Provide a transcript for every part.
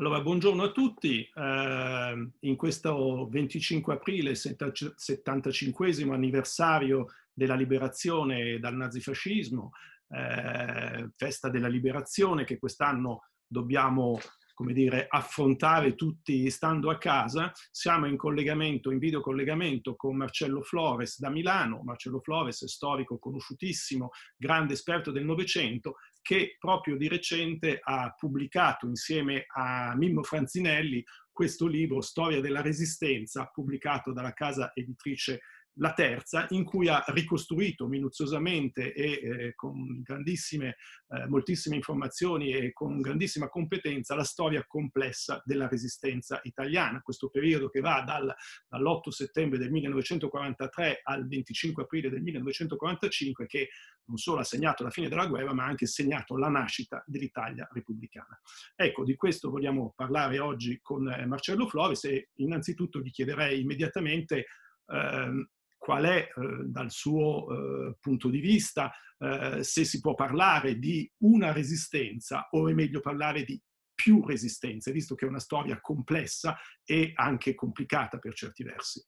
Allora, buongiorno a tutti. Eh, in questo 25 aprile, 75 anniversario della liberazione dal nazifascismo, eh, festa della liberazione che quest'anno dobbiamo come dire, affrontare tutti stando a casa, siamo in collegamento, in videocollegamento con Marcello Flores da Milano. Marcello Flores è storico conosciutissimo, grande esperto del Novecento che proprio di recente ha pubblicato insieme a Mimmo Franzinelli questo libro Storia della Resistenza, pubblicato dalla casa editrice la terza in cui ha ricostruito minuziosamente e eh, con grandissime, eh, moltissime informazioni e con grandissima competenza la storia complessa della resistenza italiana, questo periodo che va dal, dall'8 settembre del 1943 al 25 aprile del 1945 che non solo ha segnato la fine della guerra ma ha anche segnato la nascita dell'Italia repubblicana. Ecco, di questo vogliamo parlare oggi con eh, Marcello Flores e innanzitutto gli chiederei immediatamente ehm, qual è eh, dal suo eh, punto di vista eh, se si può parlare di una resistenza o è meglio parlare di più resistenze, visto che è una storia complessa e anche complicata per certi versi.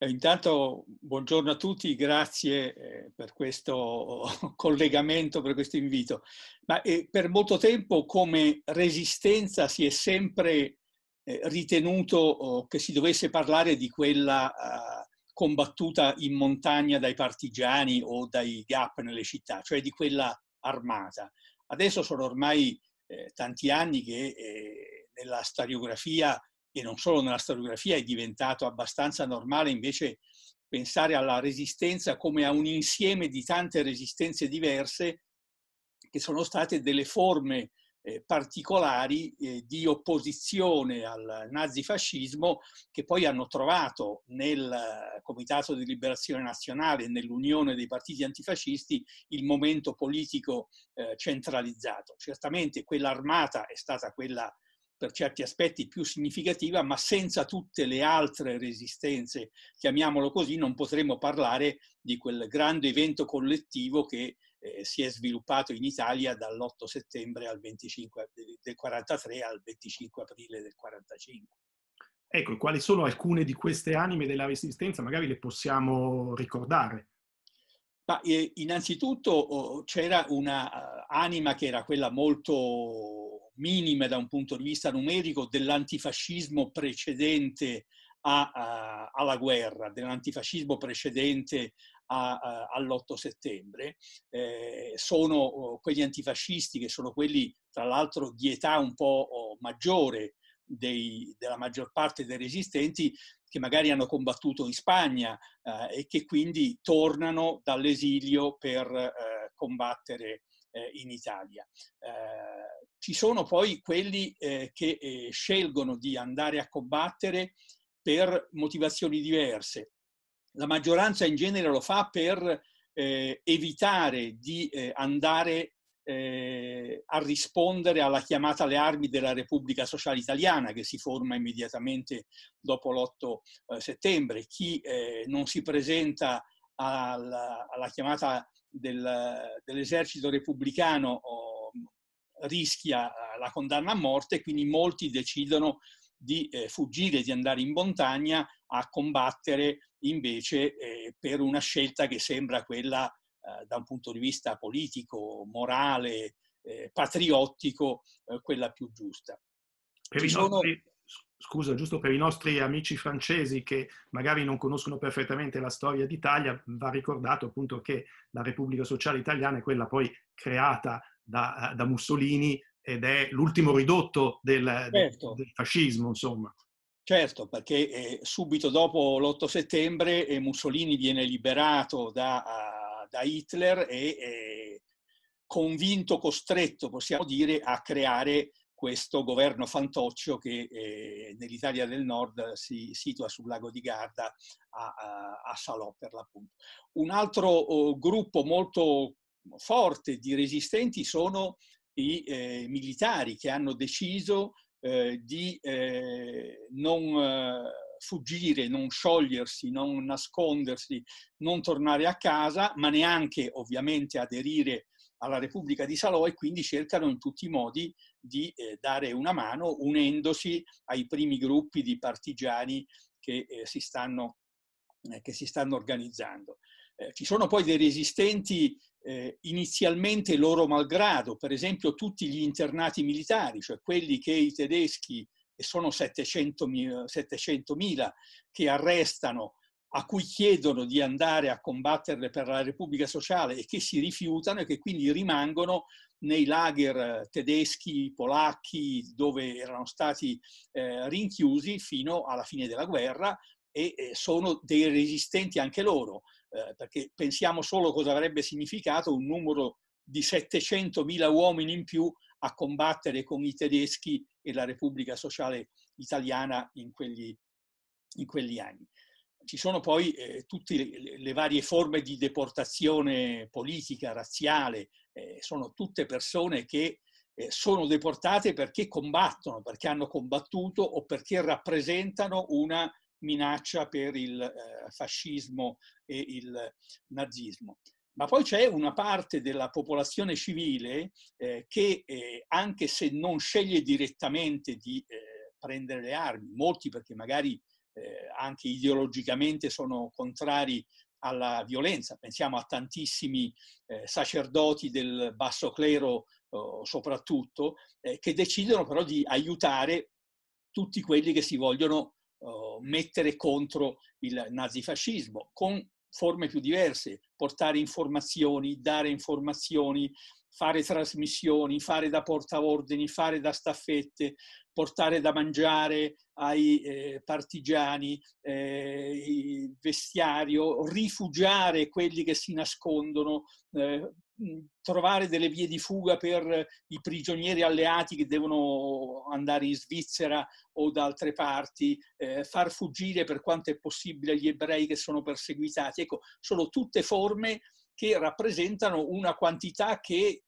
Intanto buongiorno a tutti, grazie per questo collegamento, per questo invito. Ma per molto tempo come resistenza si è sempre eh, ritenuto oh, che si dovesse parlare di quella eh, combattuta in montagna dai partigiani o dai gap nelle città, cioè di quella armata. Adesso sono ormai eh, tanti anni che nella storiografia, e non solo nella storiografia, è diventato abbastanza normale invece pensare alla resistenza come a un insieme di tante resistenze diverse che sono state delle forme eh, particolari eh, di opposizione al nazifascismo che poi hanno trovato nel eh, Comitato di Liberazione Nazionale e nell'Unione dei Partiti Antifascisti il momento politico eh, centralizzato. Certamente quella armata è stata quella per certi aspetti più significativa, ma senza tutte le altre resistenze, chiamiamolo così, non potremmo parlare di quel grande evento collettivo che eh, si è sviluppato in Italia dall'8 settembre del 1943 al 25 aprile del 1945. Ecco, quali sono alcune di queste anime della resistenza? Magari le possiamo ricordare. Ma, eh, innanzitutto oh, c'era una uh, anima che era quella molto minima da un punto di vista numerico dell'antifascismo precedente a, a, alla guerra, dell'antifascismo precedente all'8 settembre, eh, sono oh, quegli antifascisti che sono quelli tra l'altro di età un po' oh, maggiore dei, della maggior parte dei resistenti che magari hanno combattuto in Spagna eh, e che quindi tornano dall'esilio per eh, combattere eh, in Italia. Eh, ci sono poi quelli eh, che scelgono di andare a combattere per motivazioni diverse, la maggioranza in genere lo fa per eh, evitare di eh, andare eh, a rispondere alla chiamata alle armi della Repubblica Sociale Italiana che si forma immediatamente dopo l'8 eh, settembre. Chi eh, non si presenta alla, alla chiamata del, dell'esercito repubblicano oh, rischia la condanna a morte, quindi molti decidono di eh, fuggire, di andare in montagna a combattere invece eh, per una scelta che sembra quella eh, da un punto di vista politico, morale, eh, patriottico, eh, quella più giusta. Per i nostri, scusa, giusto per i nostri amici francesi che magari non conoscono perfettamente la storia d'Italia, va ricordato appunto che la Repubblica Sociale Italiana è quella poi creata da, da Mussolini ed è l'ultimo ridotto del, certo. del fascismo, insomma. Certo, perché eh, subito dopo l'8 settembre eh, Mussolini viene liberato da, a, da Hitler e eh, convinto, costretto, possiamo dire, a creare questo governo fantoccio che eh, nell'Italia del Nord si situa sul lago di Garda a, a, a Salò per l'appunto. Un altro oh, gruppo molto forte di resistenti sono i eh, militari che hanno deciso eh, di eh, non eh, fuggire, non sciogliersi, non nascondersi, non tornare a casa, ma neanche ovviamente aderire alla Repubblica di Salò e quindi cercano in tutti i modi di eh, dare una mano unendosi ai primi gruppi di partigiani che, eh, si, stanno, che si stanno organizzando. Eh, ci sono poi dei resistenti eh, inizialmente loro malgrado, per esempio tutti gli internati militari, cioè quelli che i tedeschi, e sono 700.000, 700.000 che arrestano, a cui chiedono di andare a combattere per la Repubblica Sociale e che si rifiutano e che quindi rimangono nei lager tedeschi, polacchi, dove erano stati eh, rinchiusi fino alla fine della guerra e eh, sono dei resistenti anche loro. Eh, perché pensiamo solo cosa avrebbe significato un numero di 700.000 uomini in più a combattere con i tedeschi e la Repubblica Sociale Italiana in quegli, in quegli anni. Ci sono poi eh, tutte le, le, varie forme di deportazione politica, razziale, eh, sono tutte persone che eh, sono deportate perché combattono, perché hanno combattuto o perché rappresentano una minaccia per il eh, fascismo e il nazismo. Ma poi c'è una parte della popolazione civile eh, che, eh, anche se non sceglie direttamente di eh, prendere le armi, molti perché magari eh, anche ideologicamente sono contrari alla violenza, pensiamo a tantissimi eh, sacerdoti del basso clero oh, soprattutto, che decidono però di aiutare tutti quelli che si vogliono eh, mettere contro il nazifascismo, con forme più diverse, portare informazioni, dare informazioni, fare trasmissioni, fare da portaordini, fare da staffette, portare da mangiare ai eh, partigiani, eh, il vestiario, rifugiare quelli che si nascondono, eh, trovare delle vie di fuga per i prigionieri alleati che devono andare in Svizzera o da altre parti, eh, far fuggire per quanto è possibile gli ebrei che sono perseguitati. Ecco, sono tutte forme che rappresentano una quantità che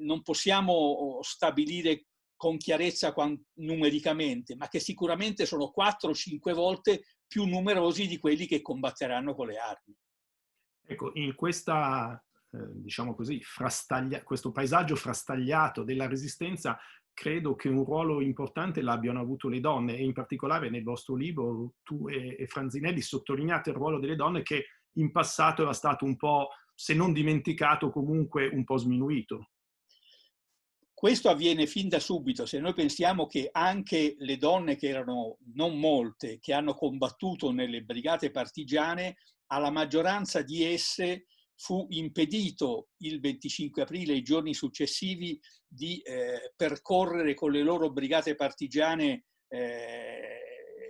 non possiamo oh, stabilire con chiarezza numericamente, ma che sicuramente sono 4-5 volte più numerosi di quelli che combatteranno con le armi. Ecco, in questa eh, diciamo così, frastaglia- questo paesaggio frastagliato della resistenza, credo che un ruolo importante l'abbiano avuto le donne e in particolare nel vostro libro tu e, e Franzinelli sottolineate il ruolo delle donne che in passato era stato un po', se non dimenticato, comunque un po' sminuito. Questo avviene fin da subito, se noi pensiamo che anche le donne che erano non molte, che hanno combattuto nelle brigate partigiane, alla maggioranza di esse fu impedito il 25 aprile e i giorni successivi di eh, percorrere con le loro brigate partigiane eh,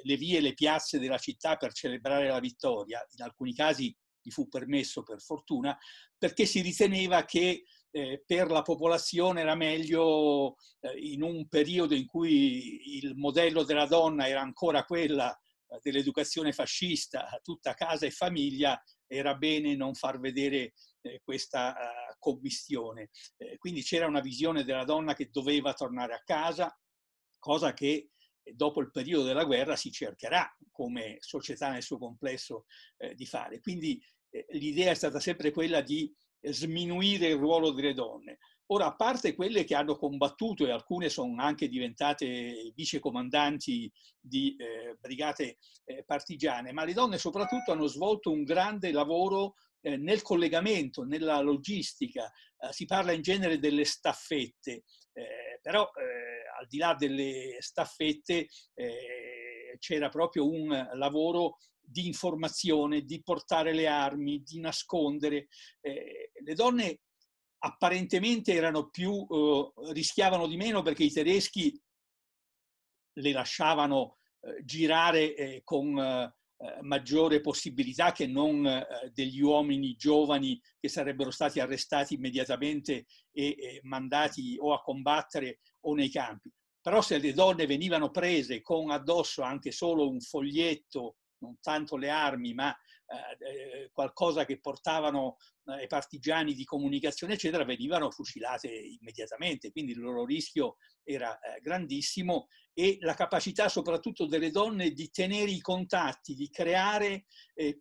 le vie e le piazze della città per celebrare la vittoria. In alcuni casi gli fu permesso, per fortuna, perché si riteneva che eh, per la popolazione era meglio eh, in un periodo in cui il modello della donna era ancora quella dell'educazione fascista, tutta casa e famiglia, era bene non far vedere eh, questa uh, commistione. Eh, quindi c'era una visione della donna che doveva tornare a casa, cosa che eh, dopo il periodo della guerra si cercherà come società nel suo complesso eh, di fare. Quindi eh, l'idea è stata sempre quella di sminuire il ruolo delle donne. Ora, a parte quelle che hanno combattuto e alcune sono anche diventate vicecomandanti di eh, brigate eh, partigiane, ma le donne soprattutto hanno svolto un grande lavoro eh, nel collegamento, nella logistica. Eh, si parla in genere delle staffette, eh, però eh, al di là delle staffette c'era proprio un lavoro di informazione, di portare le armi, di nascondere. le donne apparentemente erano più, eh, rischiavano di meno perché i tedeschi le lasciavano eh, girare eh, con eh, maggiore possibilità che non eh, degli uomini giovani che sarebbero stati arrestati immediatamente e mandati o a combattere o nei campi. Però se le donne venivano prese con addosso anche solo un foglietto, non tanto le armi, ma eh, eh, qualcosa che portavano eh, ai partigiani di comunicazione, eccetera, venivano fucilate immediatamente, quindi il loro rischio era grandissimo e la capacità soprattutto delle donne di tenere i contatti, di creare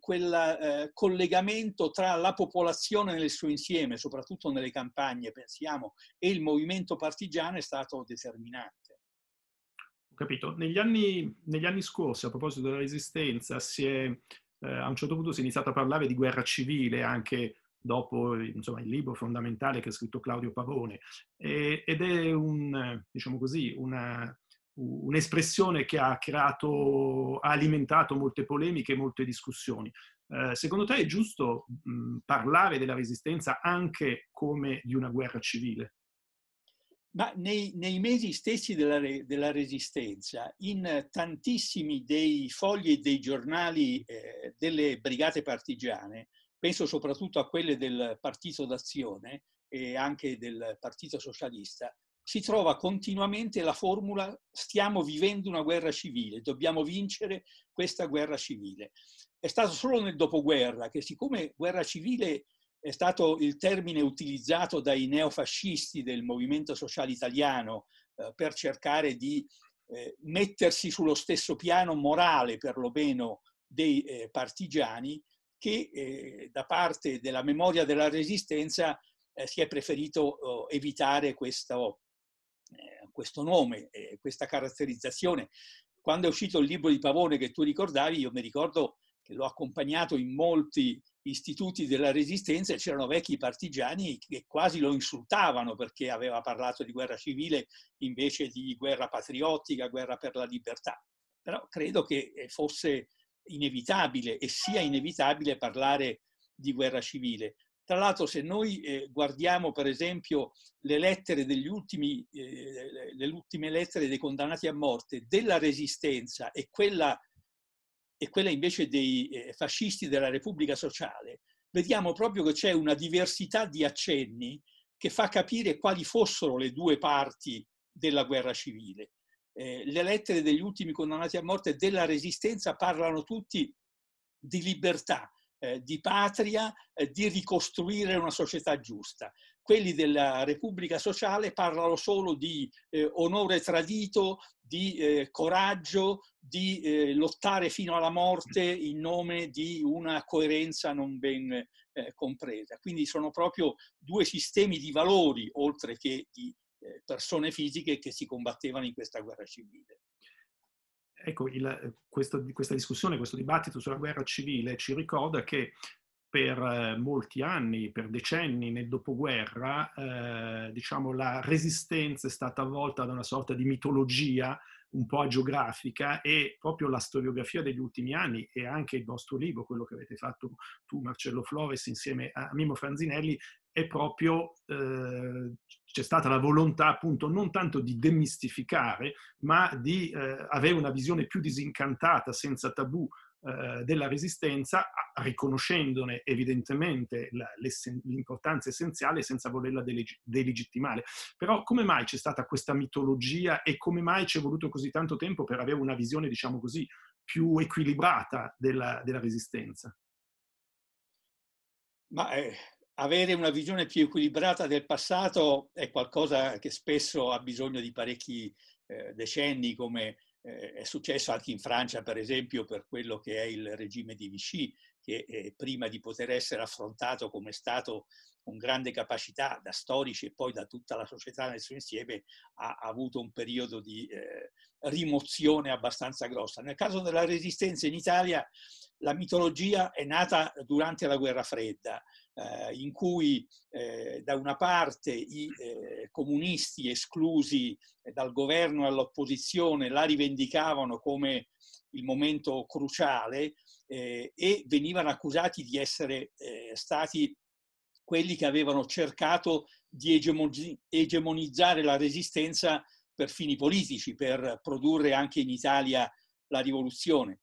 quel collegamento tra la popolazione nel suo insieme, soprattutto nelle campagne, pensiamo, e il movimento partigiano è stato determinante capito. Negli anni, negli anni, scorsi, a proposito della resistenza, si è eh, a un certo punto si è iniziato a parlare di guerra civile anche dopo insomma, il libro fondamentale che ha scritto Claudio Pavone e, ed è un, diciamo così, una, un'espressione che ha, creato, ha alimentato molte polemiche e molte discussioni. Eh, secondo te è giusto parlare della resistenza anche come di una guerra civile? Ma nei, nei mesi stessi della, della, Resistenza, in tantissimi dei fogli e dei giornali eh, delle brigate partigiane, penso soprattutto a quelle del Partito d'Azione e anche del Partito Socialista, si trova continuamente la formula stiamo vivendo una guerra civile, dobbiamo vincere questa guerra civile. È stato solo nel dopoguerra che siccome guerra civile è stato il termine utilizzato dai neofascisti del movimento sociale italiano eh, per cercare di eh, mettersi sullo stesso piano morale perlomeno dei eh, partigiani che eh, da parte della memoria della resistenza eh, si è preferito oh, evitare questo, eh, questo nome, questa caratterizzazione. Quando è uscito il libro di Pavone che tu ricordavi, io mi ricordo che l'ho accompagnato in molti istituti della resistenza e c'erano vecchi partigiani che quasi lo insultavano perché aveva parlato di guerra civile invece di guerra patriottica, guerra per la libertà. Però credo che eh, fosse inevitabile e sia inevitabile parlare di guerra civile. Tra l'altro se noi eh, guardiamo per esempio le lettere degli ultimi, eh, le ultime lettere dei condannati a morte della resistenza e quella e quella invece dei eh, fascisti della Repubblica Sociale, vediamo proprio che c'è una diversità di accenni che fa capire quali fossero le due parti della guerra civile. Eh, le lettere degli ultimi condannati a morte della Resistenza parlano tutti di libertà, eh, di patria, eh, di ricostruire una società giusta quelli della Repubblica Sociale parlano solo di eh, onore tradito, di eh, coraggio, di eh, lottare fino alla morte in nome di una coerenza non ben eh, compresa. Quindi sono proprio due sistemi di valori, oltre che di eh, persone fisiche, che si combattevano in questa guerra civile. Ecco, il, eh, questo, questa discussione, questo dibattito sulla guerra civile ci ricorda che per eh, molti anni, per decenni nel dopoguerra, eh, diciamo, la resistenza è stata avvolta da una sorta di mitologia un po' agiografica e proprio la storiografia degli ultimi anni e anche il vostro libro, quello che avete fatto tu Marcello Flores insieme a Mimo Franzinelli, è proprio eh, c'è stata la volontà appunto non tanto di demistificare ma di eh, avere una visione più disincantata, senza tabù eh, della resistenza, riconoscendone evidentemente l'importanza essenziale senza volerla delegittimare. Però come mai c'è stata questa mitologia e come mai ci è voluto così tanto tempo per avere una visione, diciamo così, più equilibrata della, della resistenza? Ma eh, avere una visione più equilibrata del passato è qualcosa che spesso ha bisogno di parecchi eh, decenni come eh, è successo anche in Francia, per esempio, per quello che è il regime di Vichy, che eh, prima di poter essere affrontato come Stato con grande capacità da storici e poi da tutta la società nel suo insieme, ha, ha avuto un periodo di, eh, rimozione abbastanza grossa. Nel caso della resistenza in Italia la mitologia è nata durante la guerra fredda, eh, in cui eh, da una parte i eh, comunisti esclusi eh, dal governo e all'opposizione la rivendicavano come il momento cruciale eh, e venivano accusati di essere eh, stati quelli che avevano cercato di egemonizzare la resistenza per fini politici, per produrre anche in Italia la rivoluzione.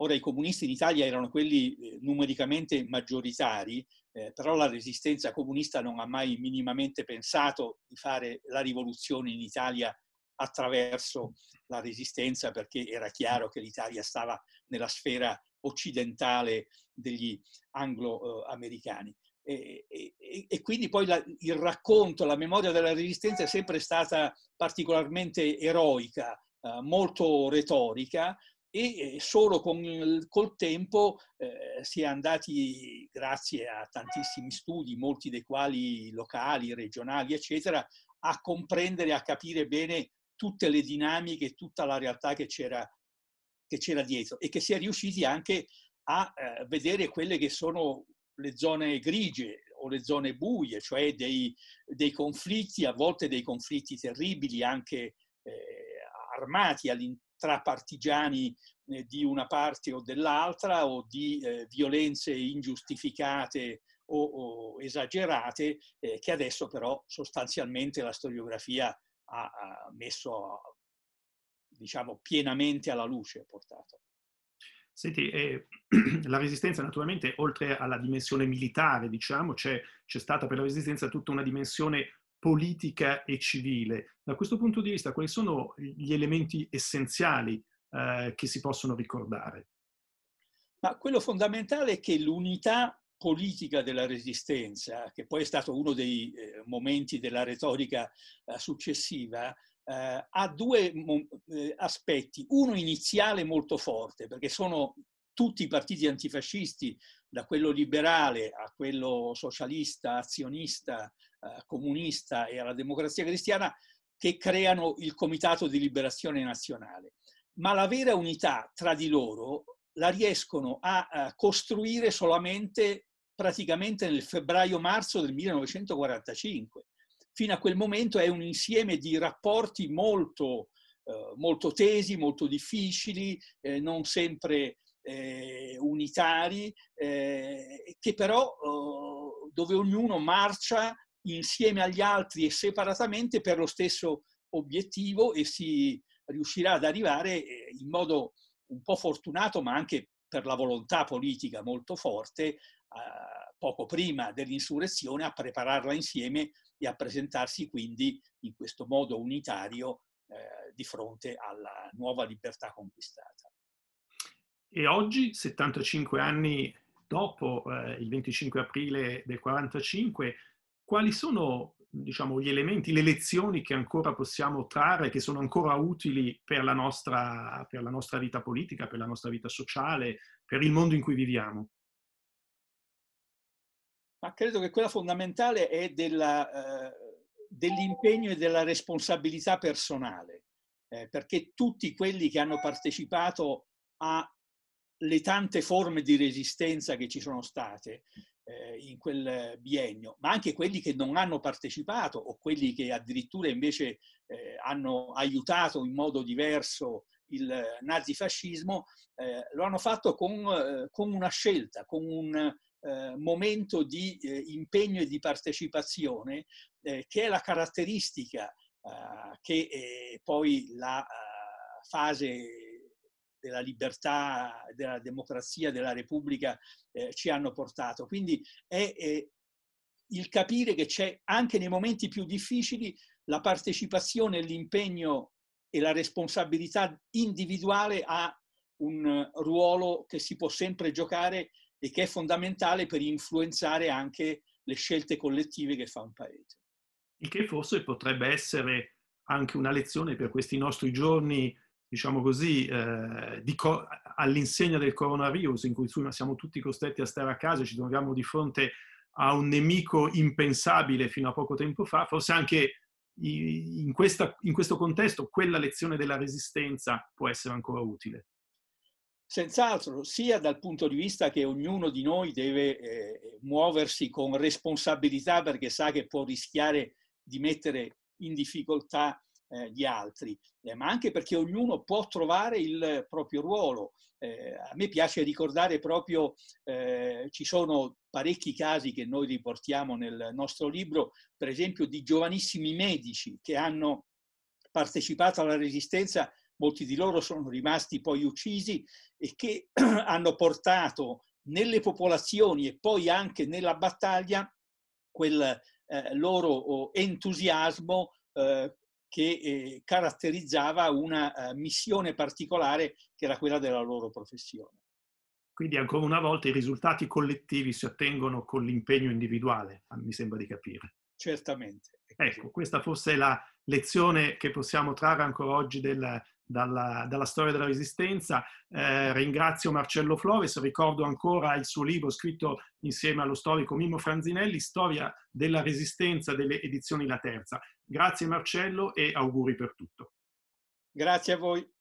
Ora i comunisti in Italia erano quelli eh, numericamente maggioritari, eh, però la resistenza comunista non ha mai minimamente pensato di fare la rivoluzione in Italia attraverso la resistenza perché era chiaro che l'Italia stava nella sfera occidentale degli anglo-americani. Eh, e, e, e, quindi poi la, il racconto, la memoria della resistenza è sempre stata particolarmente eroica, eh, molto retorica e solo con, col tempo eh, si è andati, grazie a tantissimi studi, molti dei quali locali, regionali, eccetera, a comprendere, a capire bene tutte le dinamiche, tutta la realtà che c'era, che c'era dietro e che si è riusciti anche a eh, vedere quelle che sono le zone grigie o le zone buie, cioè dei, dei conflitti, a volte dei conflitti terribili, anche eh, armati tra partigiani eh, di una parte o dell'altra, o di eh, violenze ingiustificate o, o esagerate, eh, che adesso però sostanzialmente la storiografia ha, ha messo, diciamo, pienamente alla luce, ha portato. Senti, eh, la resistenza naturalmente, oltre alla dimensione militare, diciamo, c'è, c'è stata per la resistenza tutta una dimensione politica e civile. Da questo punto di vista, quali sono gli elementi essenziali eh, che si possono ricordare? Ma quello fondamentale è che l'unità politica della resistenza, che poi è stato uno dei eh, momenti della retorica eh, successiva, eh, ha due eh, aspetti, uno iniziale molto forte, perché sono tutti i partiti antifascisti, da quello liberale a quello socialista, azionista, eh, comunista e alla democrazia cristiana, che creano il Comitato di Liberazione Nazionale. Ma la vera unità tra di loro la riescono a, a costruire solamente praticamente nel febbraio-marzo del 1945 fino a quel momento è un insieme di rapporti molto, eh, molto tesi, molto difficili, eh, non sempre eh, unitari, che però dove ognuno marcia insieme agli altri e separatamente per lo stesso obiettivo e si riuscirà ad arrivare in modo un po' fortunato, ma anche per la volontà politica molto forte, poco prima dell'insurrezione, a prepararla insieme e a presentarsi quindi in questo modo unitario eh, di fronte alla nuova libertà conquistata. E oggi, 75 anni dopo eh, il 25 aprile del 45, quali sono diciamo, gli elementi, le lezioni che ancora possiamo trarre, che sono ancora utili per la, nostra, per la nostra vita politica, per la nostra vita sociale, per il mondo in cui viviamo? ma credo che quella fondamentale è eh, dell'impegno e della responsabilità personale, eh, perché tutti quelli che hanno partecipato alle tante forme di resistenza che ci sono state eh, in quel biennio, ma anche quelli che non hanno partecipato o quelli che addirittura invece eh, hanno aiutato in modo diverso il nazifascismo, eh, lo hanno fatto con, eh, con una scelta, con un eh, momento di eh, impegno e di partecipazione eh, che è la caratteristica eh, che eh, poi la eh, fase della libertà, della democrazia, della repubblica ci hanno portato. Quindi è il capire che c'è anche nei momenti più difficili la partecipazione, l'impegno e la responsabilità individuale ha un ruolo che si può sempre giocare e che è fondamentale per influenzare anche le scelte collettive che fa un paese. Il che forse potrebbe essere anche una lezione per questi nostri giorni, diciamo così, eh, di co- all'insegna del coronavirus, in cui siamo tutti costretti a stare a casa, ci troviamo di fronte a un nemico impensabile fino a poco tempo fa, forse anche in, questa, in questo contesto quella lezione della resistenza può essere ancora utile. Senz'altro, sia dal punto di vista che ognuno di noi deve eh, muoversi con responsabilità perché sa che può rischiare di mettere in difficoltà eh, gli altri, eh, ma anche perché ognuno può trovare il proprio ruolo. Eh, a me piace ricordare proprio, eh, ci sono parecchi casi che noi riportiamo nel nostro libro, per esempio di giovanissimi medici che hanno partecipato alla resistenza molti di loro sono rimasti poi uccisi e che hanno portato nelle popolazioni e poi anche nella battaglia quel eh, loro oh, entusiasmo eh, che eh, caratterizzava una eh, missione particolare che era quella della loro professione. Quindi ancora una volta i risultati collettivi si ottengono con l'impegno individuale, ah, mi sembra di capire. Certamente. Ecco, questa forse è la lezione che possiamo trarre ancora oggi del, dalla, dalla storia della resistenza. Eh, ringrazio Marcello Flores, ricordo ancora il suo libro scritto insieme allo storico Mimmo Franzinelli, Storia della resistenza delle edizioni La Terza. Grazie Marcello e auguri per tutto. Grazie a voi.